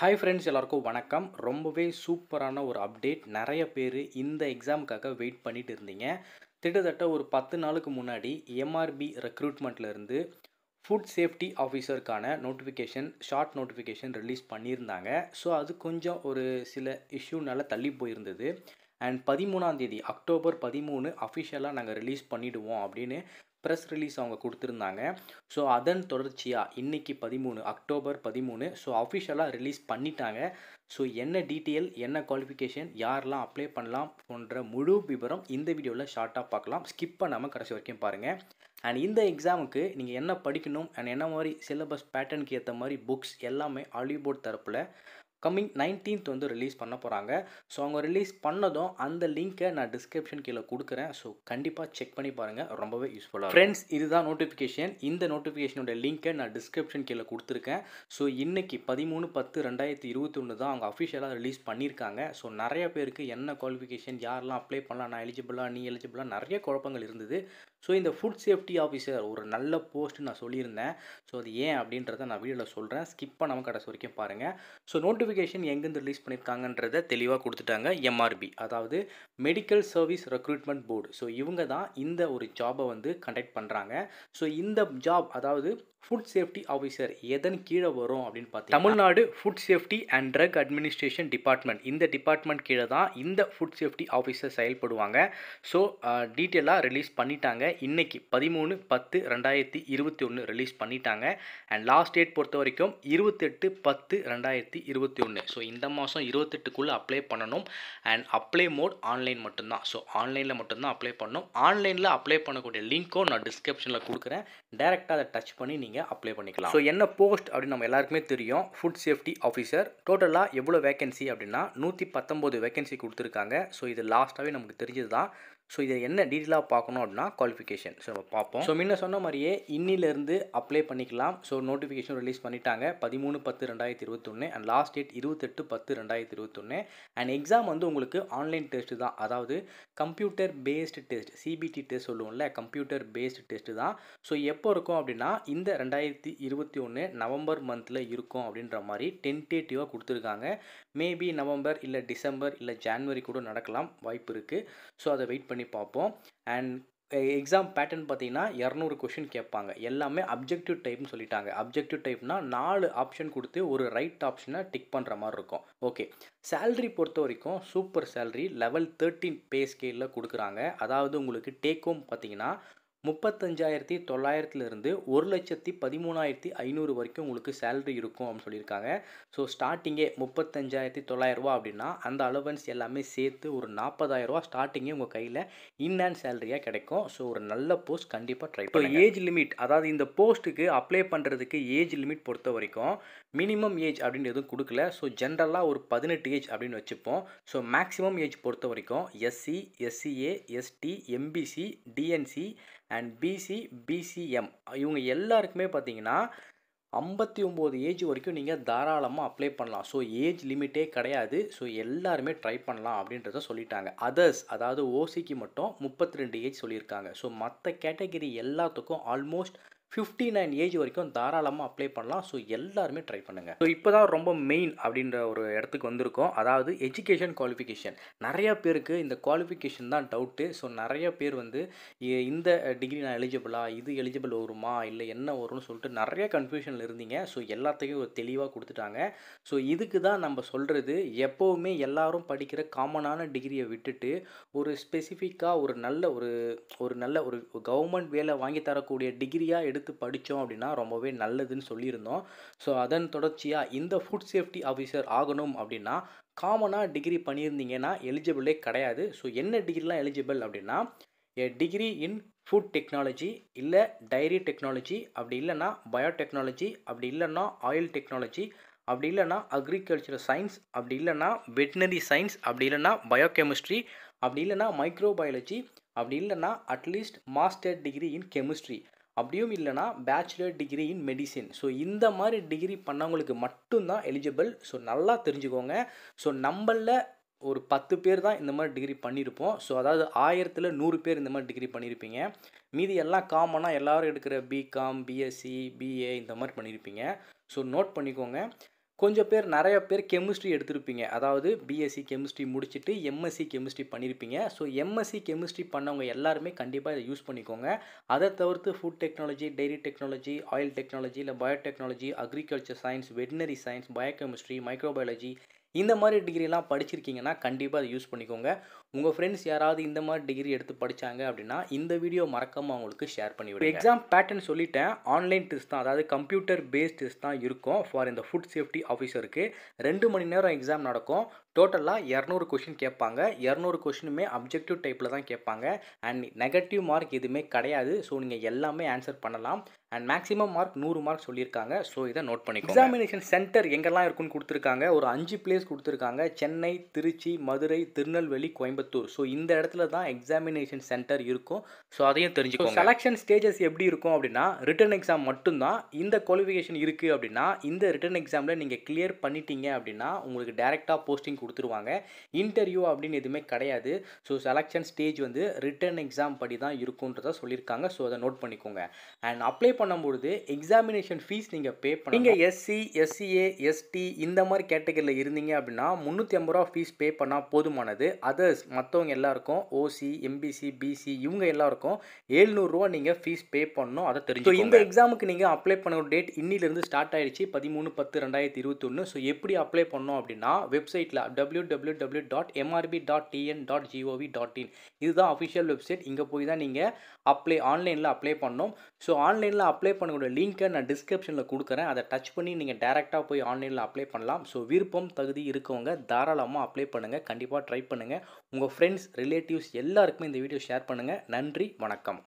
hi friends எல்லாருக்கும் வணக்கம் ரொம்பவே சூப்பரான ஒரு அப்டேட் நிறைய பேர் இந்த எக்ஸாமுக்காக வெயிட் பண்ணிட்டு இருந்தீங்க கிட்டத்தட்ட ஒரு பத்து நாளுக்கு முன்னாடி எம்ஆர்பி ரெக்ரூட்மெண்ட்லேருந்து ஃபுட் சேஃப்டி ஆஃபீஸருக்கான நோட்டிஃபிகேஷன் ஷார்ட் நோட்டிஃபிகேஷன் ரிலீஸ் பண்ணியிருந்தாங்க ஸோ அது கொஞ்சம் ஒரு சில இஷ்யூனால தள்ளி போயிருந்தது அண்ட் பதிமூணாந்தேதி அக்டோபர் பதிமூணு அஃபிஷியலாக நாங்கள் ரிலீஸ் பண்ணிவிடுவோம் அப்படின்னு ப்ரெஸ் ரிலீஸ் அவங்க கொடுத்துருந்தாங்க ஸோ அதன் தொடர்ச்சியாக இன்றைக்கி பதிமூணு அக்டோபர் பதிமூணு ஸோ அஃபிஷியலாக ரிலீஸ் பண்ணிட்டாங்க ஸோ என்ன டீட்டெயில் என்ன குவாலிஃபிகேஷன் யாரெல்லாம் அப்ளை பண்ணலாம் போன்ற முழு விவரம் இந்த வீடியோவில் ஷார்ட்டாக பார்க்கலாம் ஸ்கிப் பண்ணாமல் கடைசி வரைக்கும் பாருங்கள் அண்ட் இந்த எக்ஸாமுக்கு நீங்கள் என்ன படிக்கணும் அண்ட் என்ன மாதிரி சிலபஸ் பேட்டர்னுக்கு ஏற்ற மாதிரி புக்ஸ் எல்லாமே ஹாலிவுட் தரப்பில் கம்மிங் நைன்டீன்த் வந்து ரிலீஸ் பண்ண போகிறாங்க ஸோ அவங்க ரிலீஸ் பண்ணதும் அந்த லிங்க்கை நான் டிஸ்கிரிப்ஷன் கீழே கொடுக்குறேன் ஸோ கண்டிப்பாக செக் பண்ணி பாருங்கள் ரொம்பவே யூஸ்ஃபுல்லாக ஃப்ரெண்ட்ஸ் இதுதான் நோட்டிஃபிகேஷன் இந்த நோட்டிஃபிகேஷனோட லிங்க்கை நான் டிஸ்கிரிப்ஷன் கீழே கொடுத்துருக்கேன் ஸோ இன்றைக்கி பதிமூணு பத்து ரெண்டாயிரத்தி இருபத்தி ஒன்று தான் அவங்க அஃபிஷியலாக ரிலீஸ் பண்ணியிருக்காங்க ஸோ நிறைய பேருக்கு என்ன குவாலிஃபிகேஷன் யாரெல்லாம் அப்ளை பண்ணலாம் நான் எலிஜிபிளாக நீ எலிஜிபிளாக நிறைய குழப்பங்கள் இருந்தது ஸோ இந்த ஃபுட் சேஃப்டி ஆஃபீஸர் ஒரு நல்ல போஸ்ட்டு நான் சொல்லியிருந்தேன் ஸோ அது ஏன் அப்படின்றத நான் வீடியோவில் சொல்கிறேன் ஸ்கிப் பண்ணாமல் கடைசி வரைக்கும் பாருங்கள் ஸோ நோட்டிஃபிகேஷன் எங்கேருந்து ரிலீஸ் பண்ணியிருக்காங்கன்றத தெளிவாக கொடுத்துட்டாங்க எம்ஆர்பி அதாவது medical service recruitment board so இவங்க தான் இந்த ஒரு ஜாபை வந்து கண்டக்ட் பண்ணுறாங்க ஸோ இந்த ஜாப் அதாவது ஃபுட் சேஃப்டி ஆஃபீஸர் எதன் கீழே வரும் அப்படின்னு பார்த்தீங்கன்னா Tamil Nadu food safety and drug administration department இந்த டிபார்ட்மெண்ட் கீழே தான் இந்த ஃபுட் சேஃப்டி ஆஃபீஸர் செயல்படுவாங்க ஸோ டீட்டெயிலாக ரிலீஸ் பண்ணிட்டாங்க இன்றைக்கி பதிமூணு பத்து ரெண்டாயிரத்தி இருபத்தி ஒன்று ரிலீஸ் பண்ணிட்டாங்க அண்ட் லாஸ்ட் டேட் பொறுத்த வரைக்கும் இருபத்தெட்டு பத்து ரெண்டாயிரத்தி இருபத்தி ஒன்று ஸோ இந்த மாதம் இருபத்தெட்டுக்குள்ளே அப்ளை பண்ணணும் அண்ட் அப்ளை மோட் ஆன்லைன் மட்டும்தான் ஸோ ஆன்லைனில் மட்டும்தான் அப்ளை பண்ணணும் ஆன்லைனில் அப்ளை பண்ணக்கூடிய லிங்க்கும் நான் டிஸ்கிரிப்ஷனில் கொடுக்குறேன் டேரெக்டாக அதை டச் பண்ணி நீங்கள் அப்ளை பண்ணிக்கலாம் ஸோ என்ன போஸ்ட் அப்படின்னு நம்ம எல்லாருக்குமே தெரியும் ஃபுட் சேஃப்டி ஆஃபீஸர் டோட்டலாக எவ்வளோ வேகன்சி அப்படின்னா நூற்றி பத்தொம்போது வேகன்சி கொடுத்துருக்காங்க ஸோ இது லாஸ்ட்டாகவே நமக்கு தெரிஞ்சது தான் ஸோ இதை என்ன டீட்டெயிலாக பார்க்கணும் அப்படின்னா குவாலிஃபிகேஷன் ஸோ நம்ம பார்ப்போம் ஸோ முன்ன சொன்ன மாதிரியே இன்னிலேருந்து அப்ளை பண்ணிக்கலாம் ஸோ நோட்டிஃபிகேஷன் ரிலீஸ் பண்ணிட்டாங்க பதிமூணு பத்து ரெண்டாயிரத்தி இருபத்தொன்று அண்ட் லாஸ்ட் டேட் இருபத்தெட்டு பத்து ரெண்டாயிரத்தி இருபத்தொன்று அண்ட் எக்ஸாம் வந்து உங்களுக்கு ஆன்லைன் டெஸ்ட்டு தான் அதாவது computer based test CBT test சொல்லுவோம்ல கம்ப்யூட்டர் பேஸ்டு டெஸ்ட்டு தான் ஸோ எப்போ இருக்கும் அப்படின்னா இந்த ரெண்டாயிரத்தி இருபத்தி ஒன்று நவம்பர் மந்தில் இருக்கும் அப்படின்ற மாதிரி டென்டேட்டிவாக கொடுத்துருக்காங்க மேபி நவம்பர் இல்லை டிசம்பர் இல்லை ஜான்வரி கூட நடக்கலாம் வாய்ப்பு இருக்குது ஸோ அதை வெயிட் பண்ணி பண்ணி பார்ப்போம் அண்ட் எக்ஸாம் பேட்டர்ன் பார்த்தீங்கன்னா இரநூறு கொஷின் கேட்பாங்க எல்லாமே அப்ஜெக்டிவ் டைப்னு சொல்லிட்டாங்க அப்ஜெக்டிவ் டைப்னா நாலு ஆப்ஷன் கொடுத்து ஒரு ரைட் ஆப்ஷனை டிக் பண்ணுற மாதிரி இருக்கும் ஓகே சேல்ரி பொறுத்த வரைக்கும் super salary level thirteen pay ஸ்கேலில் கொடுக்குறாங்க அதாவது உங்களுக்கு டேக் ஹோம் பார்த்தீங்கன்னா முப்பத்தஞ்சாயிரத்தி தொள்ளாயிரத்துலேருந்து ஒரு லட்சத்தி பதிமூணாயிரத்தி ஐநூறு வரைக்கும் உங்களுக்கு சேலரி இருக்கும் அப்படின்னு சொல்லியிருக்காங்க ஸோ ஸ்டார்டிங்கே முப்பத்தஞ்சாயிரத்தி தொள்ளாயிரரூவா அப்படின்னா அந்த அலவன்ஸ் எல்லாமே சேர்த்து ஒரு நாற்பதாயிரரூவா ஸ்டார்டிங்கே உங்கள் கையில் இன்ஹேண்ட் சேலரியாக கிடைக்கும் ஸோ ஒரு நல்ல போஸ்ட் கண்டிப்பாக ட்ரை பண்ணுங்கள் ஏஜ் லிமிட் அதாவது இந்த போஸ்ட்டுக்கு அப்ளை பண்ணுறதுக்கு ஏஜ் லிமிட் பொறுத்த வரைக்கும் மினிமம் ஏஜ் அப்படின்னு எதுவும் கொடுக்கல ஸோ ஜென்ரலாக ஒரு பதினெட்டு ஏஜ் அப்படின்னு வச்சுப்போம் ஸோ மேக்ஸிமம் ஏஜ் பொறுத்த வரைக்கும் SC SCA ST MBC DNC and BC BCM இவங்க எல்லாருக்குமே பார்த்தீங்கன்னா ஐம்பத்தி ஒம்பது ஏஜ் வரைக்கும் நீங்கள் தாராளமாக அப்ளை பண்ணலாம் ஸோ ஏஜ் லிமிட்டே கிடையாது ஸோ எல்லாருமே ட்ரை பண்ணலாம் அப்படின்றத சொல்லிட்டாங்க அதர்ஸ் அதாவது ஓசிக்கு மட்டும் முப்பத்தி ரெண்டு ஏஜ் சொல்லியிருக்காங்க ஸோ மற்ற கேட்டகிரி எல்லாத்துக்கும் ஆல்மோஸ்ட் ஃபிஃப்டி நைன் ஏஜ் வரைக்கும் தாராளமாக அப்ளை பண்ணலாம் ஸோ எல்லாருமே ட்ரை பண்ணுங்கள் ஸோ இப்போ தான் ரொம்ப மெயின் அப்படின்ற ஒரு இடத்துக்கு வந்திருக்கோம் அதாவது எஜுகேஷன் குவாலிஃபிகேஷன் நிறையா பேருக்கு இந்த குவாலிஃபிகேஷன் தான் டவுட்டு ஸோ நிறைய பேர் வந்து இந்த டிகிரி நான் எலிஜிபிளா இது எலிஜிபிள் வருமா இல்லை என்ன வரும்னு சொல்லிட்டு நிறைய கன்ஃபியூஷனில் இருந்தீங்க ஸோ எல்லாத்தையும் ஒரு தெளிவாக கொடுத்துட்டாங்க ஸோ இதுக்கு தான் நம்ம சொல்கிறது எப்போவுமே எல்லாரும் படிக்கிற காமனான டிகிரியை விட்டுட்டு ஒரு ஸ்பெசிஃபிக்காக ஒரு நல்ல ஒரு ஒரு நல்ல ஒரு கவர்மெண்ட் வேலை வாங்கி தரக்கூடிய டிகிரியாக எடு எடுத்து படித்தோம் அப்படின்னா ரொம்பவே நல்லதுன்னு சொல்லியிருந்தோம் ஸோ அதன் தொடர்ச்சியாக இந்த ஃபுட் சேஃப்டி ஆஃபீஸர் ஆகணும் அப்படின்னா காமனாக டிகிரி பண்ணியிருந்தீங்கன்னா எலிஜிபிளே கிடையாது ஸோ என்ன டிகிரிலாம் எலிஜிபிள் அப்படின்னா a degree in food technology இல்லை டைரி டெக்னாலஜி அப்படி இல்லைன்னா பயோடெக்னாலஜி அப்படி இல்லைன்னா ஆயில் டெக்னாலஜி அப்படி இல்லைன்னா அக்ரிகல்ச்சர் சயின்ஸ் அப்படி இல்லைன்னா வெட்டினரி சயின்ஸ் அப்படி இல்லைன்னா பயோகெமிஸ்ட்ரி அப்படி இல்லைன்னா மைக்ரோபயாலஜி அப்படி இல்லைன்னா at least master degree in chemistry அப்படியும் இல்லைனா bachelor degree in medicine so இந்த மாதிரி டிகிரி பண்ணவங்களுக்கு மட்டும்தான் எலிஜிபிள் ஸோ நல்லா தெரிஞ்சுக்கோங்க ஸோ நம்மளில் ஒரு பத்து பேர் தான் இந்த மாதிரி டிகிரி பண்ணியிருப்போம் ஸோ அதாவது ஆயிரத்தில் நூறு பேர் இந்த மாதிரி டிகிரி பண்ணியிருப்பீங்க மீதி எல்லாம் காமனாக எல்லோரும் எடுக்கிற பிகாம் பிஎஸ்சி பிஏ இந்த மாதிரி பண்ணியிருப்பீங்க ஸோ நோட் பண்ணிக்கோங்க கொஞ்சம் பேர் நிறைய பேர் கெமிஸ்ட்ரி எடுத்திருப்பீங்க அதாவது பிஎஸ்சி கெமிஸ்ட்ரி முடிச்சுட்டு எம்எஸ்சி கெமிஸ்ட்ரி பண்ணியிருப்பீங்க ஸோ எம்எஸ்சி கெமிஸ்ட்ரி பண்ணவங்க எல்லாருமே கண்டிப்பாக இதை யூஸ் பண்ணிக்கோங்க அதை தவிர்த்து food technology dairy technology oil technology இல்லை biotechnology agriculture science veterinary science bio chemistry microbiology இந்த மாதிரி டிகிரிலாம் படிச்சிருக்கீங்கன்னா கண்டிப்பாக அதை யூஸ் பண்ணிக்கோங்க உங்கள் ஃப்ரெண்ட்ஸ் யாராவது இந்த மாதிரி டிகிரி எடுத்து படித்தாங்க அப்படின்னா இந்த வீடியோ மறக்காமல் அவங்களுக்கு ஷேர் பண்ணி விடுங்க எக்ஸாம் பேட்டர்ன் சொல்லிட்டேன் ஆன்லைன் டெஸ்ட் தான் அதாவது கம்ப்யூட்டர் பேஸ்ட் டெஸ்ட் தான் இருக்கும் ஃபார் இந்த ஃபுட் சேஃப்டி ஆஃபீஸருக்கு ரெண்டு மணி நேரம் எக்ஸாம் நடக்கும் டோட்டலாக இரநூறு கொஷின் கேட்பாங்க இரநூறு கொஷினுமே அப்ஜெக்டிவ் டைப்பில் தான் கேட்பாங்க அண்ட் நெகட்டிவ் மார்க் எதுவுமே கிடையாது ஸோ நீங்கள் எல்லாமே ஆன்சர் பண்ணலாம் அண்ட் மேக்ஸிமம் மார்க் நூறு மார்க் சொல்லியிருக்காங்க ஸோ இதை நோட் பண்ணிக்கோ எக்ஸாமினேஷன் சென்டர் எங்கெல்லாம் இருக்குன்னு கொடுத்துருக்காங்க ஒரு அஞ்சு பிளேஸ் கொடுத்துருக்காங்க சென்னை திருச்சி மதுரை திருநெல்வேலி கோயம்புத்தூர் கோயம்புத்தூர் ஸோ இந்த இடத்துல தான் எக்ஸாமினேஷன் சென்டர் இருக்கும் ஸோ அதையும் தெரிஞ்சுக்கோ செலெக்ஷன் ஸ்டேஜஸ் எப்படி இருக்கும் அப்படின்னா ரிட்டன் எக்ஸாம் மட்டும்தான் இந்த குவாலிஃபிகேஷன் இருக்குது அப்படின்னா இந்த ரிட்டன் எக்ஸாமில் நீங்கள் கிளியர் பண்ணிட்டீங்க அப்படின்னா உங்களுக்கு டேரெக்டாக போஸ்டிங் கொடுத்துருவாங்க இன்டர்வியூ அப்படின்னு எதுவுமே கிடையாது ஸோ செலெக்ஷன் ஸ்டேஜ் வந்து ரிட்டன் எக்ஸாம் படி தான் இருக்குன்றதை சொல்லியிருக்காங்க ஸோ அதை நோட் பண்ணிக்கோங்க அண்ட் அப்ளை பண்ணும்பொழுது எக்ஸாமினேஷன் ஃபீஸ் நீங்கள் பே பண்ண நீங்கள் எஸ்சி எஸ்சிஏ எஸ்டி இந்த மாதிரி கேட்டகரியில் இருந்தீங்க அப்படின்னா முந்நூற்றி ஐம்பது ரூபா ஃபீஸ் பே பண்ணால் போதுமானது அதர்ஸ் மற்றவங்க எல்லாருக்கும் ஓசி எம்பிசி பிசி இவங்க எல்லாருக்கும் எழுநூறுவா நீங்கள் ஃபீஸ் பே பண்ணணும் அதை தெரிஞ்சு ஸோ இந்த எக்ஸாமுக்கு நீங்கள் அப்ளை பண்ண ஒரு டேட் இன்னிலிருந்து ஸ்டார்ட் ஆயிடுச்சு பதிமூணு பத்து ரெண்டாயிரத்தி இருபத்தொன்று ஸோ எப்படி அப்ளை பண்ணோம் அப்படின்னா வெப்சைட்டில் W W W dot MRB dot TN dot GOV dot in இதுதான் அஃபிஷியல் வெப்சைட் இங்கே போய் தான் நீங்கள் அப்ளை ஆன்லைனில் அப்ளை பண்ணோம் ஸோ ஆன்லைனில் அப்ளை பண்ணக்கூடிய லிங்க்கை நான் டிஸ்கிரிப்ஷனில் கொடுக்குறேன் அதை டச் பண்ணி நீங்கள் டேரெக்டாக போய் ஆன்லைனில் அப்ளை பண்ணலாம் ஸோ விருப்பம் தகுதி இருக்கவங்க தாராளமாக அப்ளை பண்ணுங்கள் கண்டிப்பாக ட்ரை பண்ணுங்கள் உங்கள் ஃப்ரெண்ட்ஸ் ரிலேட்டிவ்ஸ் எல்லாருக்குமே இந்த வீடியோ ஷேர் பண்ணுங்கள் நன்றி வணக்கம்